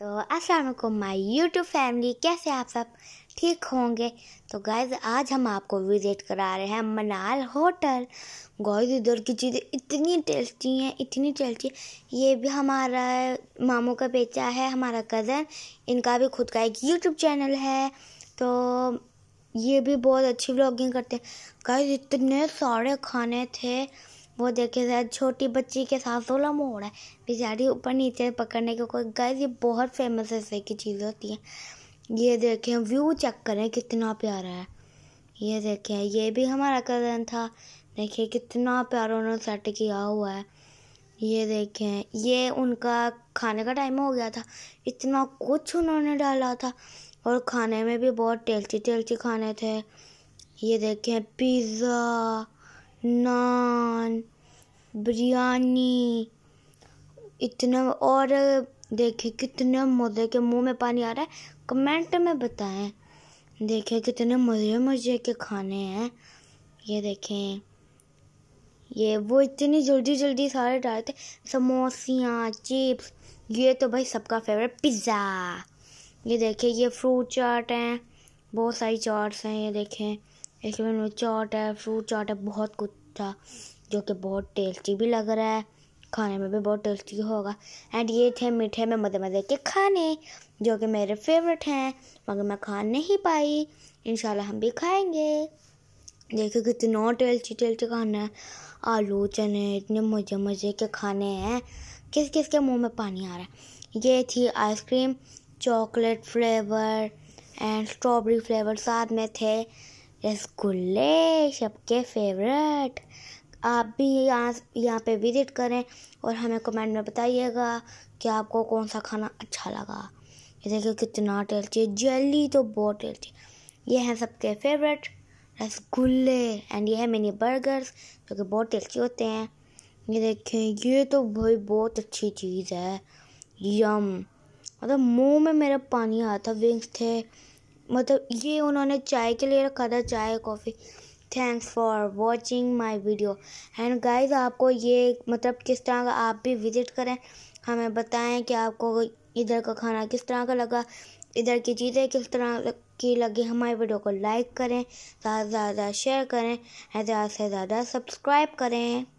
तो Aslam my YouTube family कैसे आप सब ठीक होंगे तो गाइज आज हम आपको विज़िट करा रहे हैं मनाल होटल गाइज इधर की चीज़ें इतनी टेस्टी हैं इतनी टेस्टी ये भी हमारा मामू का बेचा है हमारा कज़न इनका भी खुद का एक यूट्यूब चैनल है तो ये भी बहुत अच्छी व्लॉगिंग करते हैं गाइज इतने सारे खाने थे वो देखे शायद छोटी बच्ची के साथ सोलह मोड़ है बेचारी ऊपर नीचे पकड़ने के कोई गाइस ये बहुत फेमस ऐसे की चीज़ें होती हैं ये देखें व्यू चेक करें कितना प्यारा है ये देखें ये भी हमारा कज़न था देखिए कितना प्यारा उन्होंने सेट किया हुआ है ये देखें ये उनका खाने का टाइम हो गया था इतना कुछ उन्होंने डाला था और खाने में भी बहुत टेल्ची टेल्ची खाने थे ये देखें पिज़्ज़ा नान बिरयानी इतना और देखे कितने मज़े के मुंह में पानी आ रहा है कमेंट में बताएं देखे कितने मज़े मज़े के खाने हैं ये देखें ये वो इतनी जल्दी जल्दी सारे डालते समोसियाँ चिप्स ये तो भाई सबका फेवरेट पिज़्ज़ा ये देखें ये फ्रूट चाट हैं बहुत सारी चाट्स हैं ये देखें बाद में चाट है फ्रूट चाट है बहुत कुछ था जो कि बहुत टेस्टी भी लग रहा है खाने में भी बहुत टेस्टी होगा एंड ये थे मीठे में मज़े मज़े के खाने जो कि मेरे फेवरेट हैं मगर मैं खा नहीं पाई इन हम भी खाएंगे देखो कितना टेस्टी टेस्टी खाना है आलू चने इतने मज़े मज़े के खाने हैं किस किस के मुंह में पानी आ रहा है ये थी ice cream chocolate flavour and strawberry flavour साथ में थे रसगुल्ले सबके फेवरेट आप भी यहाँ यहाँ पे विज़िट करें और हमें कमेंट में बताइएगा कि आपको कौन सा खाना अच्छा लगा ये देखिए कितना टेस्टी है जली तो बहुत टेस्टी ये हैं सबके फेवरेट रसगुल्ले एंड ये है मिनी बर्गर्स जो कि बहुत टेस्टी होते हैं ये देखें ये तो भाई बहुत अच्छी चीज़ है यम मतलब मुंह में मेरा पानी आया था विंग्स थे मतलब ये उन्होंने चाय के लिए रखा था चाय coffee thanks for watching my video and guys आपको ये मतलब किस तरह का आप भी विज़िट करें हमें बताएं कि आपको इधर का खाना किस तरह का लगा इधर की चीज़ें किस तरह की लगी हमारी वीडियो को लाइक करें ज़्यादा से ज़्यादा शेयर करें ज़्यादा से ज़्यादा सब्सक्राइब करें